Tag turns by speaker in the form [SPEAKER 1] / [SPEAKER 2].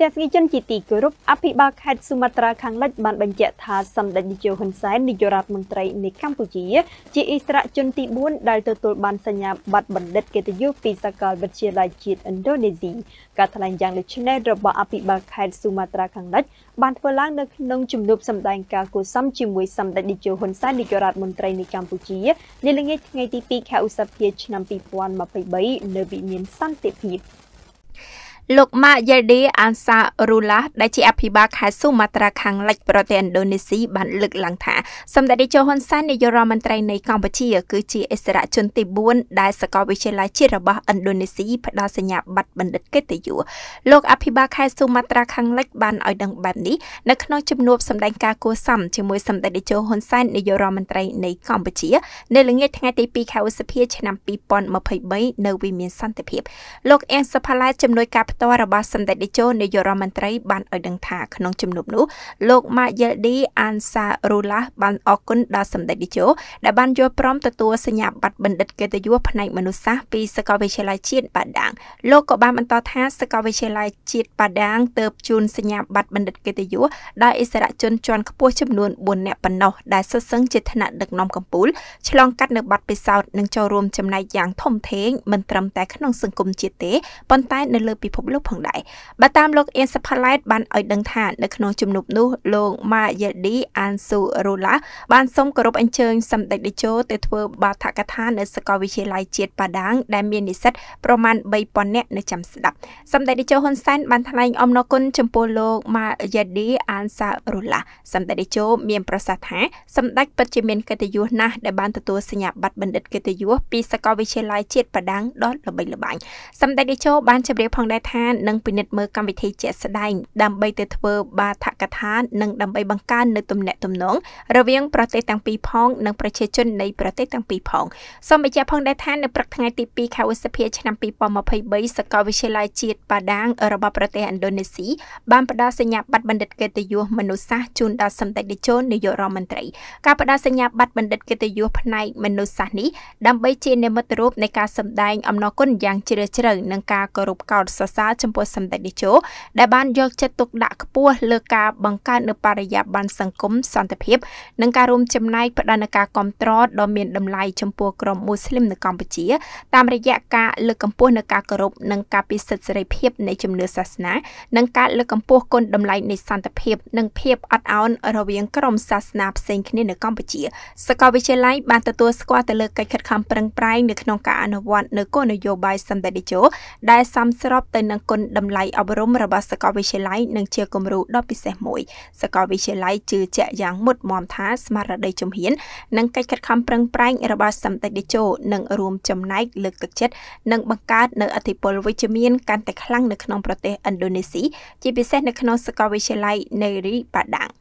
[SPEAKER 1] ទេសនិកជនជាទីគោរពអភិបាលខេត្តសុមាត្រាខាងលិចបានបញ្ជាក់ថាសម្ដេចនាយកហ៊ុនសែននាយករដ្ឋមន្ត្រីនៃកម្ពុជាជាអិសរាជជនទី4ដែលទទួលបានសញ្ញាបត្របណ្ឌិតកិត្តិយសពីសាកលវិទ្យាល័យជាតិឥណ្ឌូនេស៊ីការថ្លែងយ៉ាងដូចនេះរបស់អភិបាលខេត្តសុមាត្រាខាងលិច បានធ្វើឡើងនៅក្នុងជំនួបសម្ដែងការគួសមជាមួយសម្ដេចនាយកហ៊ុនសែននាយករដ្ឋមន្ត្រីនៃកម្ពុជានាល្ងាចថ្ងៃទី2ខែឧសភាឆ្នាំ2023នៅវិមានសន្តិភាព។
[SPEAKER 2] លោកម៉ាយេឌីអានសារូឡាដែលជាអភិបាលខេត្តស៊ូម៉ាត្រាខាងលិចប្រទេសឥណ្ឌូនេស៊ីបានលើកឡើងថាសម្ដេចតេជោហ៊ុនសែននាយករដ្ឋមន្ត្រីនៃកម្ពុជាគឺជាអិសរជនទី4ដែលសាកលវិទ្យាល័យជាតិរបស់ឥណ្ឌូនេស៊ីផ្ដល់សញ្ញាបត្របណ្ឌិតកិត្តិយសលោកអភិបាលខេត្តស៊ូម៉ាត្រាខាងលិចបានឲ្យដឹងបែបនេះនៅក្នុងជំនួបសម្ដែងការគួសមជាមួយសម្ដេចតេជោហ៊ុនសែននាយករដ្ឋមន្ត្រីនៃកម្ពុជា នៅល្ងាចថ្ងៃទី2ខែឧសភាឆ្នាំ2023នៅវិមានសន្តិភាពលោកអេនសផាឡាជំនួយការផ្ទាល់របស់សម្ដេចតេជោនាយករដ្ឋមន្ត្រីបានឲ្យដឹងថាក្នុងជំនួបនោះលោកម៉ាយែលឌីអានសារូឡាបានអរគុណដល់សម្ដេចតេជោដែលបានយល់ព្រមទទួលសញ្ញាបត្របណ្ឌិតកិត្តិយសផ្នែកមនុស្សសាស្ត្រពីសាកលវិទ្យាល័យជាតិបាដាង លោកក៏បានបន្តថាសាកលវិទ្យាល័យជាតិបាដាងទើបជូនសញ្ញាបត្របណ្ឌិតកិត្តិយសដល់អិសរាជជនជាន់ខ្ពស់ចំនួន4នាក់ប៉ុណ្ណោះដែលសុទ្ធសឹងជាឋានៈដឹកនាំកំពូលឆ្លងកាត់នៅបាត់ពិសោធន៍និងចូលរួមចំណែកយ៉ាងធំធេងមិនត្រឹមតែក្នុងសង្គមជាតិទេប៉ុន្តែ នៅលើពិភពលោកផងដែរបើតាមលោកអៀនសផាឡែតបានឲ្យដឹងថានៅក្នុងជំនុំនោះលោកម៉ាយេឌីអានស៊ូរូឡាបានសូមគោរពអញ្ជើញសម្ដេចតេជោទៅធ្វើបាថកថានៅសាកលវិទ្យាល័យជាតិបាដាងដែលមាននិស្សិតប្រមាណ3000នាក់នៅចាំស្ដាប់សម្ដេចតេជោហ៊ុនសែនបានថ្លែងអំណរគុណចំពោះលោកម៉ាយេឌីអានសារូឡាសម្ដេចតេជោមានប្រសាសន៍ថាសម្ដេចពិតជាមានកិត្តិយសណាស់ដែលបានទទួលសញ្ញាបត្របណ្ឌិតកិត្តិយសពីសាកលវិទ្យាល័យជាតិបាដាងដ៏ល្បីល្បាញសម្ដេចតេជោបានជម្រាបផងដែរថាហាននិងពិនិត្យមើលកម្មវិធីជាក់ស្ដែងដើម្បីទៅធ្វើបាថកថានិងដើម្បីបង្កើននៅទំនាក់ទំនងរវាងប្រទេសទាំងពីរផងនិងប្រជាជននៃប្រទេសទាំងពីរផងសូមបញ្ជាក់ផងដែរថានៅព្រឹកថ្ងៃទី2ខែឧសភាឆ្នាំ2023សាកលវិទ្យាល័យជាតិប៉ាដាងរបស់ប្រទេសឥណ្ឌូនេស៊ីបានផ្ដល់សញ្ញាបត្របណ្ឌិតកិត្តិយសមនុស្សសាស្ត្រជូនដល់សម្ដេចតេជោនាយករដ្ឋមន្ត្រីការផ្ដល់សញ្ញាបត្របណ្ឌិតកិត្តិយសផ្នែកមនុស្សសាស្ត្រនេះដើម្បីជានិមិត្តរូបនៃការសម្ដែងអំណរគុណយ៉ាងជ្រាលជ្រៅនិងការគោរពកោតសរសើរដាលចំពោះសម្ដេចតេជោដែលបានយកចិត្តទុកដាក់ខ្ពស់លើការបង្កើតនូវបរិយាប័ន្នសង្គមសន្តិភាពនិងការរួមចំណែកផ្ដល់នូវការគ្រប់គ្រងដ៏មានតម្លៃចំពោះក្រុមមូស្លីមនៅកម្ពុជាតាមរយៈការលើកកម្ពស់នូវការគោរពនិងការពិសិដ្ឋសេរីភាពនៃជំនឿសាសនានិងការលើកកម្ពស់គុណតម្លៃនៃសន្តិភាពនិងភាពអត់ឱនរវាងក្រុមសាសនាផ្សេងគ្នានៅកម្ពុជាសាកលវិទ្យាល័យបានទទួលស្គាល់ទៅលើកិច្ចខិតខំប្រឹងប្រែងនៅក្នុងការអនុវត្តនៅគោលនយោបាយសម្ដេចតេជោដែលសមស្របទៅនឹងនឹងគុណតម្លៃអប់រំរបស់សាកលវិទ្យាល័យនិងជាគំរូដ៏ពិសេសមួយសាកលវិទ្យាល័យជឿជាក់យ៉ាង មុតមមថាស្មារតីជំហាន និងកិច្ចខិតខំប្រឹងប្រែងរបស់សម្តេចតេជោនឹងរួមចំណែកលើកទឹកចិត្តនិងបង្កើតនៅអធិពលវិជ្ជមានកាន់តែខ្លាំងនៅក្នុងប្រទេសឥណ្ឌូនេស៊ីជាពិសេសនៅក្នុងសាកលវិទ្យាល័យ Negeri Padang